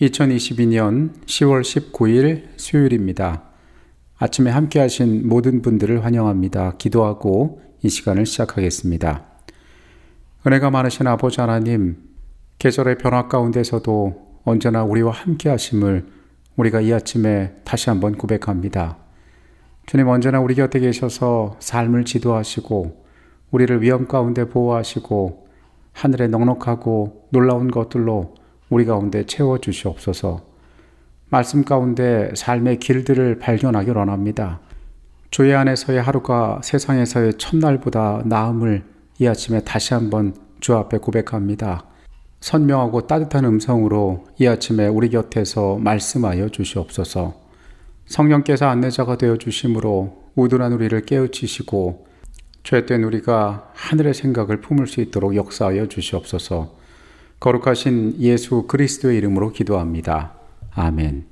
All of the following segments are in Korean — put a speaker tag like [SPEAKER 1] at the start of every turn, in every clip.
[SPEAKER 1] 2022년 10월 19일 수요일입니다. 아침에 함께 하신 모든 분들을 환영합니다. 기도하고 이 시간을 시작하겠습니다. 은혜가 많으신 아버지 하나님, 계절의 변화 가운데서도 언제나 우리와 함께 하심을 우리가 이 아침에 다시 한번 고백합니다. 주님 언제나 우리 곁에 계셔서 삶을 지도하시고 우리를 위험 가운데 보호하시고 하늘의 넉넉하고 놀라운 것들로 우리 가운데 채워 주시옵소서. 말씀 가운데 삶의 길들을 발견하길 원합니다. 주의 안에서의 하루가 세상에서의 첫날보다 나음을 이 아침에 다시 한번 주 앞에 고백합니다. 선명하고 따뜻한 음성으로 이 아침에 우리 곁에서 말씀하여 주시옵소서. 성령께서 안내자가 되어 주심으로 우둔한 우리를 깨우치시고 죄된 우리가 하늘의 생각을 품을 수 있도록 역사하여 주시옵소서. 거룩하신 예수 그리스도의 이름으로 기도합니다. 아멘.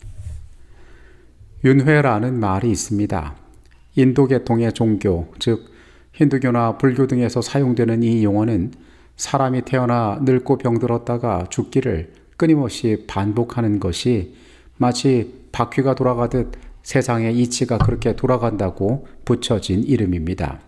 [SPEAKER 1] 윤회라는 말이 있습니다. 인도계통의 종교, 즉 힌두교나 불교 등에서 사용되는 이 용어는 사람이 태어나 늙고 병들었다가 죽기를 끊임없이 반복하는 것이 마치 바퀴가 돌아가듯 세상의 이치가 그렇게 돌아간다고 붙여진 이름입니다.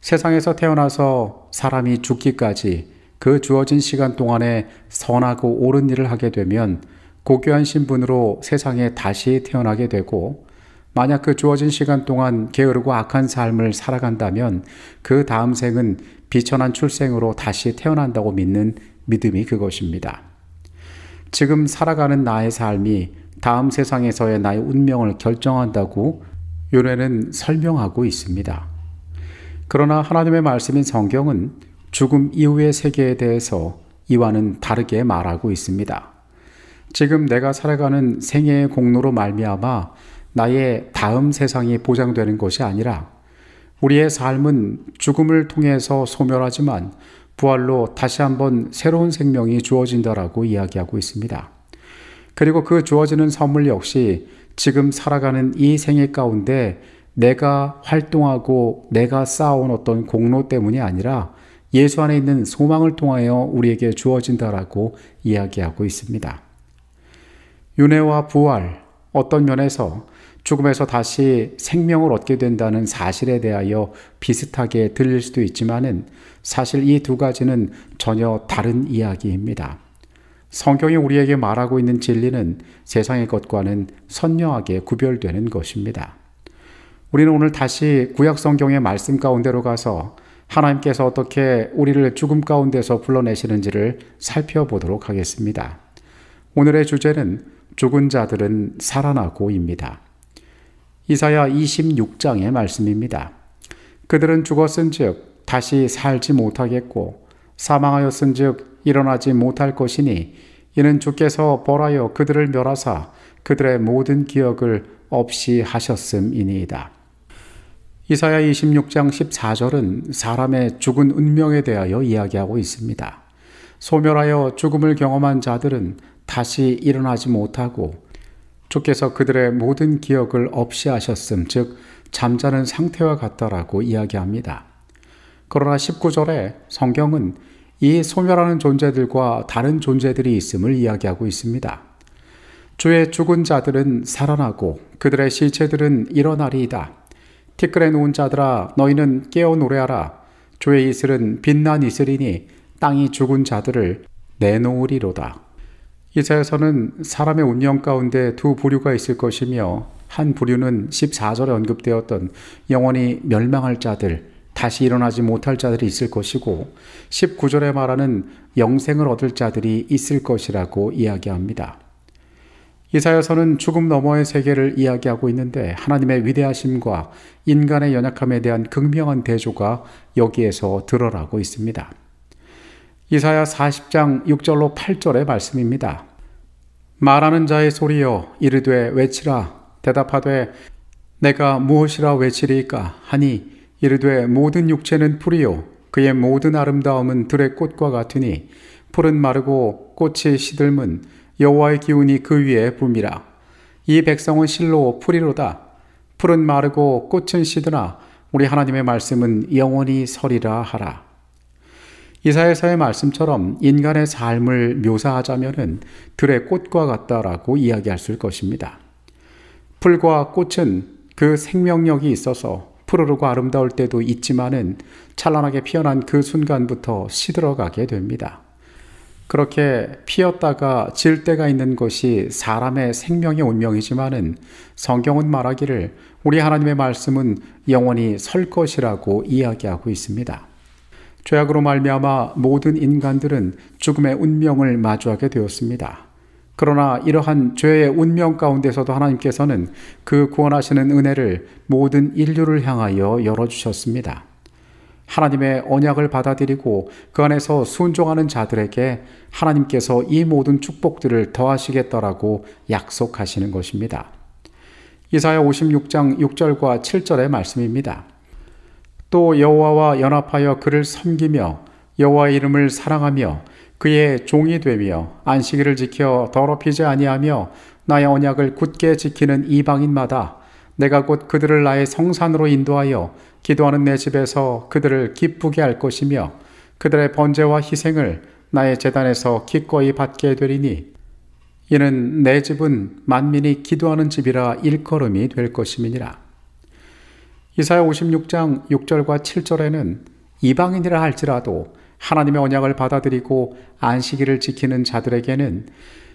[SPEAKER 1] 세상에서 태어나서 사람이 죽기까지 그 주어진 시간 동안에 선하고 옳은 일을 하게 되면 고귀한 신분으로 세상에 다시 태어나게 되고 만약 그 주어진 시간 동안 게으르고 악한 삶을 살아간다면 그 다음 생은 비천한 출생으로 다시 태어난다고 믿는 믿음이 그것입니다. 지금 살아가는 나의 삶이 다음 세상에서의 나의 운명을 결정한다고 요래는 설명하고 있습니다. 그러나 하나님의 말씀인 성경은 죽음 이후의 세계에 대해서 이와는 다르게 말하고 있습니다. 지금 내가 살아가는 생애의 공로로 말미암아 나의 다음 세상이 보장되는 것이 아니라 우리의 삶은 죽음을 통해서 소멸하지만 부활로 다시 한번 새로운 생명이 주어진다라고 이야기하고 있습니다. 그리고 그 주어지는 선물 역시 지금 살아가는 이 생애 가운데 내가 활동하고 내가 쌓아온 어떤 공로 때문이 아니라 예수 안에 있는 소망을 통하여 우리에게 주어진다라고 이야기하고 있습니다. 윤회와 부활, 어떤 면에서 죽음에서 다시 생명을 얻게 된다는 사실에 대하여 비슷하게 들릴 수도 있지만은 사실 이 두 가지는 전혀 다른 이야기입니다. 성경이 우리에게 말하고 있는 진리는 세상의 것과는 선명하게 구별되는 것입니다. 우리는 오늘 다시 구약 성경의 말씀 가운데로 가서 하나님께서 어떻게 우리를 죽음 가운데서 불러내시는지를 살펴보도록 하겠습니다. 오늘의 주제는 죽은 자들은 살아나고입니다. 이사야 26장의 말씀입니다. 그들은 죽었은즉 다시 살지 못하겠고 사망하였은즉 일어나지 못할 것이니 이는 주께서 벌하여 그들을 멸하사 그들의 모든 기억을 없이 하셨음이니이다. 이사야 26장 14절은 사람의 죽은 운명에 대하여 이야기하고 있습니다. 소멸하여 죽음을 경험한 자들은 다시 일어나지 못하고 주께서 그들의 모든 기억을 없이 하셨음, 즉, 잠자는 상태와 같다라고 이야기합니다. 그러나 19절에 성경은 이 소멸하는 존재들과 다른 존재들이 있음을 이야기하고 있습니다. 주의 죽은 자들은 살아나고 그들의 시체들은 일어나리이다. 티끌에 누운 자들아 너희는 깨어 노래하라 조의 이슬은 빛난 이슬이니 땅이 죽은 자들을 내놓으리로다. 이사에서는 사람의 운명 가운데 두 부류가 있을 것이며 한 부류는 14절에 언급되었던 영원히 멸망할 자들, 다시 일어나지 못할 자들이 있을 것이고 19절에 말하는 영생을 얻을 자들이 있을 것이라고 이야기합니다. 이사야서는 죽음 너머의 세계를 이야기하고 있는데 하나님의 위대하심과 인간의 연약함에 대한 극명한 대조가 여기에서 드러나고 있습니다. 이사야 40장 6절로 8절의 말씀입니다. 말하는 자의 소리여 이르되 외치라 대답하되 내가 무엇이라 외치리까 하니 이르되 모든 육체는 풀이요 그의 모든 아름다움은 들의 꽃과 같으니 풀은 마르고 꽃이 시들문 여호와의 기운이 그 위에 붐이라. 이 백성은 실로 풀이로다. 풀은 마르고 꽃은 시드나 우리 하나님의 말씀은 영원히 서리라 하라. 이사에서의 말씀처럼 인간의 삶을 묘사하자면은 들의 꽃과 같다라고 이야기할 수 있을 것입니다. 풀과 꽃은 그 생명력이 있어서 푸르르고 아름다울 때도 있지만은 찬란하게 피어난 그 순간부터 시들어가게 됩니다. 그렇게 피었다가 질 때가 있는 것이 사람의 생명의 운명이지만은 성경은 말하기를 우리 하나님의 말씀은 영원히 설 것이라고 이야기하고 있습니다. 죄악으로 말미암아 모든 인간들은 죽음의 운명을 마주하게 되었습니다. 그러나 이러한 죄의 운명 가운데서도 하나님께서는 그 구원하시는 은혜를 모든 인류를 향하여 열어주셨습니다. 하나님의 언약을 받아들이고 그 안에서 순종하는 자들에게 하나님께서 이 모든 축복들을 더하시겠다라고 약속하시는 것입니다. 이사야 56장 6절과 7절의 말씀입니다. 또 여호와와 연합하여 그를 섬기며 여호와 의 이름을 사랑하며 그의 종이 되며 안식일을 지켜 더럽히지 아니하며 나의 언약을 굳게 지키는 이방인마다 내가 곧 그들을 나의 성산으로 인도하여 기도하는 내 집에서 그들을 기쁘게 할 것이며 그들의 번제와 희생을 나의 재단에서 기꺼이 받게 되리니 이는 내 집은 만민이 기도하는 집이라 일컬음이 될 것임이니라. 이사야 56장 6절과 7절에는 이방인이라 할지라도 하나님의 언약을 받아들이고 안식일을 지키는 자들에게는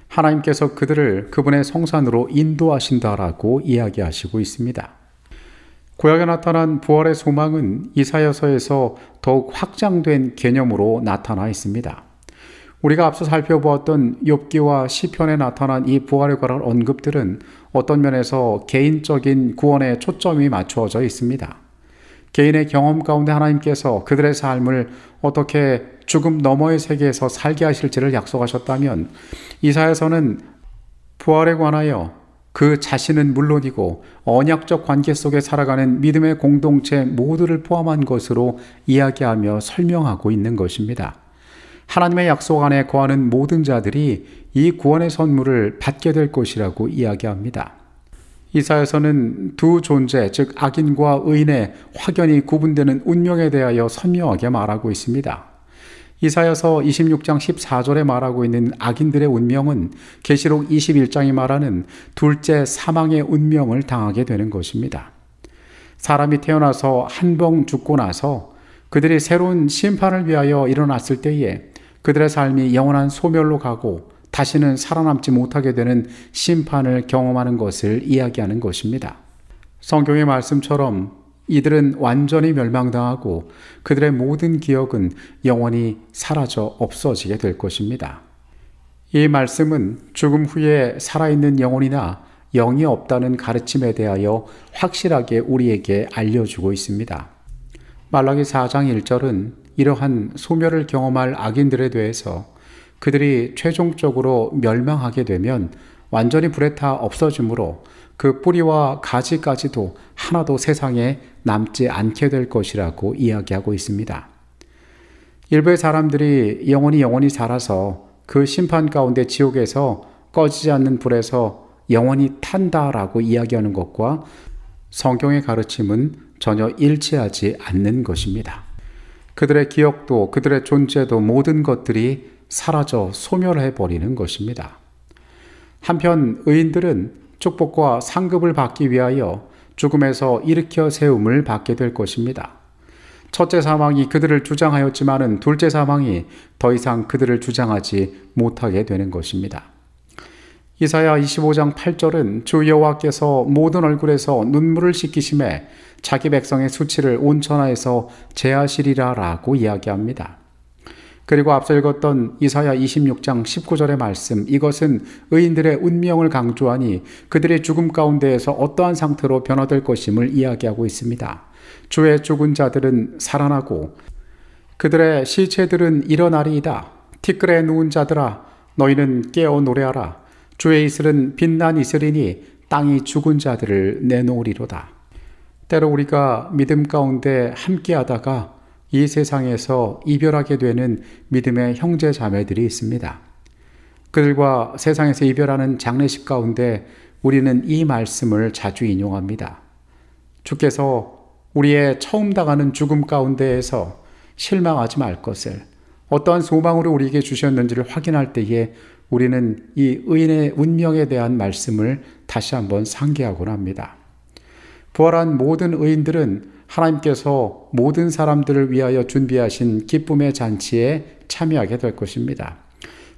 [SPEAKER 1] 하나님께서 그들을 그분의 성산으로 인도하신다라고 이야기하시고 있습니다. 구약에 나타난 부활의 소망은 이사여서에서 더욱 확장된 개념으로 나타나 있습니다. 우리가 앞서 살펴보았던 욥기와 시편에 나타난 이 부활에 관한 언급들은 어떤 면에서 개인적인 구원에 초점이 맞추어져 있습니다. 개인의 경험 가운데 하나님께서 그들의 삶을 어떻게 죽음 너머의 세계에서 살게 하실지를 약속하셨다면 이사에서는 부활에 관하여 그 자신은 물론이고 언약적 관계 속에 살아가는 믿음의 공동체 모두를 포함한 것으로 이야기하며 설명하고 있는 것입니다. 하나님의 약속 안에 거하는 모든 자들이 이 구원의 선물을 받게 될 것이라고 이야기합니다. 이사에서는 두 존재, 즉 악인과 의인의 확연히 구분되는 운명에 대하여 선명하게 말하고 있습니다. 이사여서 26장 14절에 말하고 있는 악인들의 운명은 계시록 21장이 말하는 둘째 사망의 운명을 당하게 되는 것입니다. 사람이 태어나서 한 번 죽고 나서 그들이 새로운 심판을 위하여 일어났을 때에 그들의 삶이 영원한 소멸로 가고 다시는 살아남지 못하게 되는 심판을 경험하는 것을 이야기하는 것입니다. 성경의 말씀처럼 이들은 완전히 멸망당하고 그들의 모든 기억은 영원히 사라져 없어지게 될 것입니다. 이 말씀은 죽음 후에 살아있는 영혼이나 영이 없다는 가르침에 대하여 확실하게 우리에게 알려주고 있습니다. 말라기 4장 1절은 이러한 소멸을 경험할 악인들에 대해서 그들이 최종적으로 멸망하게 되면 완전히 불에 타 없어지므로 그 뿌리와 가지까지도 하나도 세상에 남지 않게 될 것이라고 이야기하고 있습니다. 일부의 사람들이 영원히 영원히 살아서 그 심판 가운데 지옥에서 꺼지지 않는 불에서 영원히 탄다라고 이야기하는 것과 성경의 가르침은 전혀 일치하지 않는 것입니다. 그들의 기억도 그들의 존재도 모든 것들이 사라져 소멸해 버리는 것입니다. 한편 의인들은 축복과 상급을 받기 위하여 죽음에서 일으켜 세움을 받게 될 것입니다. 첫째 사망이 그들을 주장하였지만은 둘째 사망이 더 이상 그들을 주장하지 못하게 되는 것입니다. 이사야 25장 8절은 주 여호와께서 모든 얼굴에서 눈물을 씻기심에 자기 백성의 수치를 온천하에서 제하시리라라고 이야기합니다. 그리고 앞서 읽었던 이사야 26장 19절의 말씀, 이것은 의인들의 운명을 강조하니 그들의 죽음 가운데에서 어떠한 상태로 변화될 것임을 이야기하고 있습니다. 주의 죽은 자들은 살아나고 그들의 시체들은 일어나리이다. 티끌에 누운 자들아, 너희는 깨어 노래하라. 주의 이슬은 빛난 이슬이니 땅이 죽은 자들을 내놓으리로다. 때로 우리가 믿음 가운데 함께 하다가 이 세상에서 이별하게 되는 믿음의 형제 자매들이 있습니다. 그들과 세상에서 이별하는 장례식 가운데 우리는 이 말씀을 자주 인용합니다. 주께서 우리의 처음 당하는 죽음 가운데에서 실망하지 말 것을 어떠한 소망으로 우리에게 주셨는지를 확인할 때에 우리는 이 의인의 운명에 대한 말씀을 다시 한번 상기하곤 합니다. 부활한 모든 의인들은 하나님께서 모든 사람들을 위하여 준비하신 기쁨의 잔치에 참여하게 될 것입니다.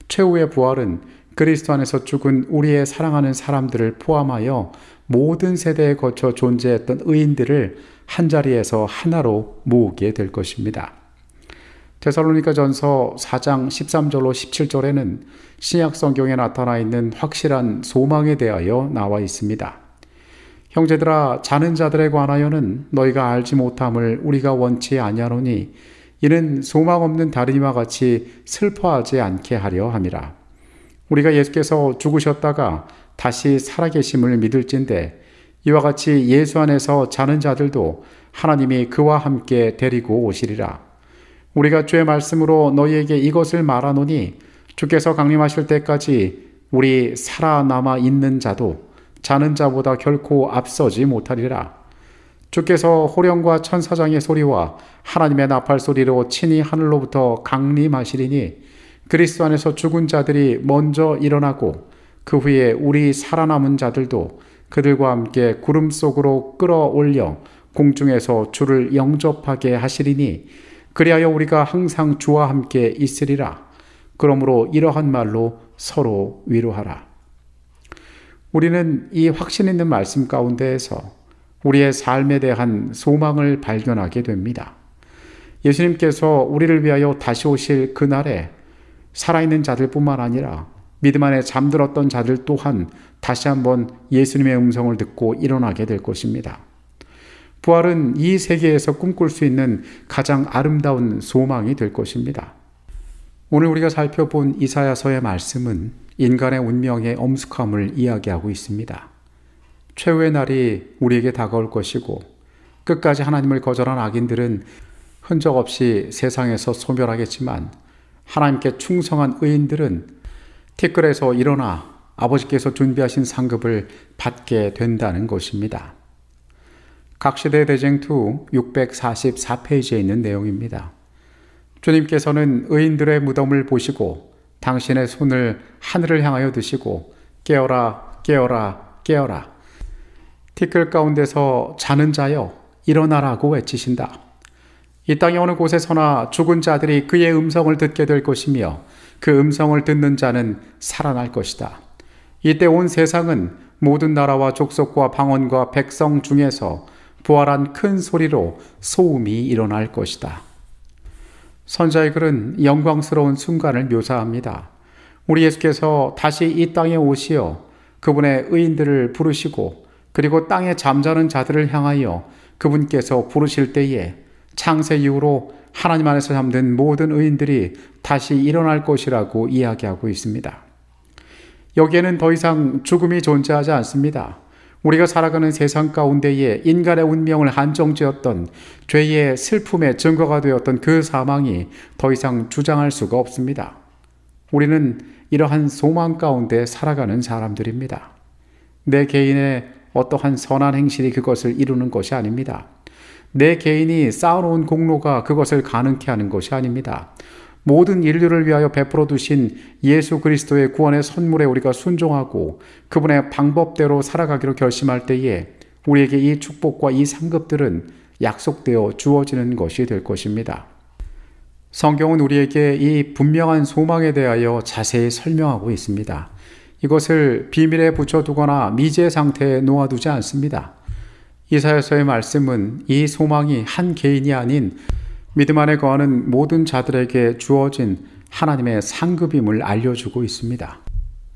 [SPEAKER 1] 최후의 부활은 그리스도 안에서 죽은 우리의 사랑하는 사람들을 포함하여 모든 세대에 거쳐 존재했던 의인들을 한 자리에서 하나로 모으게 될 것입니다. 테살로니가 전서 4장 13절로 17절에는 신약 성경에 나타나 있는 확실한 소망에 대하여 나와 있습니다. 형제들아 자는 자들에 관하여는 너희가 알지 못함을 우리가 원치 아니하노니 이는 소망 없는 다리와 같이 슬퍼하지 않게 하려 함이라. 우리가 예수께서 죽으셨다가 다시 살아계심을 믿을진데 이와 같이 예수 안에서 자는 자들도 하나님이 그와 함께 데리고 오시리라. 우리가 주의 말씀으로 너희에게 이것을 말하노니 주께서 강림하실 때까지 우리 살아남아 있는 자도 자는 자보다 결코 앞서지 못하리라. 주께서 호령과 천사장의 소리와 하나님의 나팔 소리로 친히 하늘로부터 강림하시리니 그리스도 안에서 죽은 자들이 먼저 일어나고 그 후에 우리 살아남은 자들도 그들과 함께 구름 속으로 끌어올려 공중에서 주를 영접하게 하시리니 그리하여 우리가 항상 주와 함께 있으리라. 그러므로 이러한 말로 서로 위로하라. 우리는 이 확신 있는 말씀 가운데에서 우리의 삶에 대한 소망을 발견하게 됩니다. 예수님께서 우리를 위하여 다시 오실 그날에 살아있는 자들뿐만 아니라 믿음 안에 잠들었던 자들 또한 다시 한번 예수님의 음성을 듣고 일어나게 될 것입니다. 부활은 이 세계에서 꿈꿀 수 있는 가장 아름다운 소망이 될 것입니다. 오늘 우리가 살펴본 이사야서의 말씀은 인간의 운명의 엄숙함을 이야기하고 있습니다. 최후의 날이 우리에게 다가올 것이고 끝까지 하나님을 거절한 악인들은 흔적 없이 세상에서 소멸하겠지만 하나님께 충성한 의인들은 티끌에서 일어나 아버지께서 준비하신 상급을 받게 된다는 것입니다. 각시대 대쟁2 644페이지에 있는 내용입니다. 주님께서는 의인들의 무덤을 보시고 당신의 손을 하늘을 향하여 드시고 깨어라 깨어라 깨어라 티끌 가운데서 자는 자여 일어나라고 외치신다. 이 땅의 어느 곳에서나 죽은 자들이 그의 음성을 듣게 될 것이며 그 음성을 듣는 자는 살아날 것이다. 이때 온 세상은 모든 나라와 족속과 방언과 백성 중에서 부활한 큰 소리로 소음이 일어날 것이다. 선자의 글은 영광스러운 순간을 묘사합니다. 우리 예수께서 다시 이 땅에 오시어 그분의 의인들을 부르시고 그리고 땅에 잠자는 자들을 향하여 그분께서 부르실 때에 창세 이후로 하나님 안에서 잠든 모든 의인들이 다시 일어날 것이라고 이야기하고 있습니다. 여기에는 더 이상 죽음이 존재하지 않습니다. 우리가 살아가는 세상 가운데에 인간의 운명을 한정지었던 죄의 슬픔의 증거가 되었던 그 사망이 더 이상 주장할 수가 없습니다. 우리는 이러한 소망 가운데 살아가는 사람들입니다. 내 개인의 어떠한 선한 행실이 그것을 이루는 것이 아닙니다. 내 개인이 쌓아놓은 공로가 그것을 가능케 하는 것이 아닙니다. 모든 인류를 위하여 베풀어 두신 예수 그리스도의 구원의 선물에 우리가 순종하고 그분의 방법대로 살아가기로 결심할 때에 우리에게 이 축복과 이 상급들은 약속되어 주어지는 것이 될 것입니다. 성경은 우리에게 이 분명한 소망에 대하여 자세히 설명하고 있습니다. 이것을 비밀에 붙여두거나 미제 상태에 놓아두지 않습니다. 이사에서의 말씀은 이 소망이 한 개인이 아닌 믿음 안에 거하는 모든 자들에게 주어진 하나님의 상급임을 알려주고 있습니다.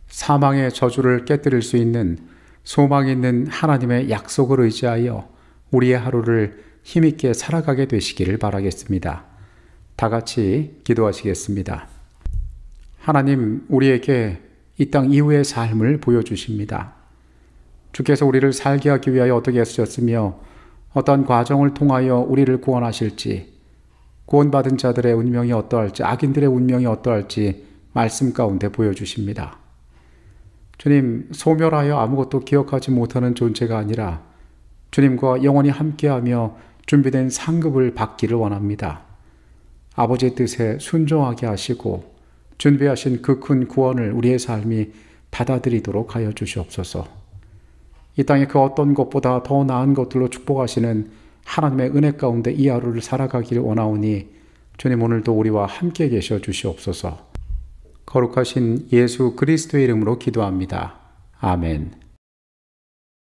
[SPEAKER 1] 사망의 저주를 깨뜨릴 수 있는 소망 있는 하나님의 약속을 의지하여 우리의 하루를 힘있게 살아가게 되시기를 바라겠습니다. 다 같이 기도하시겠습니다. 하나님, 우리에게 이 땅 이후의 삶을 보여주십니다. 주께서 우리를 살게 하기 위하여 어떻게 하셨으며 어떤 과정을 통하여 우리를 구원하실지 구원받은 자들의 운명이 어떠할지 악인들의 운명이 어떠할지 말씀 가운데 보여주십니다. 주님, 소멸하여 아무것도 기억하지 못하는 존재가 아니라 주님과 영원히 함께하며 준비된 상급을 받기를 원합니다. 아버지의 뜻에 순종하게 하시고 준비하신 그 큰 구원을 우리의 삶이 받아들이도록 하여 주시옵소서. 이 땅의 그 어떤 것보다 더 나은 것들로 축복하시는 하나님의 은혜 가운데 이 하루를 살아가길 원하오니 주님 오늘도 우리와 함께 계셔 주시옵소서. 거룩하신 예수 그리스도의 이름으로 기도합니다. 아멘.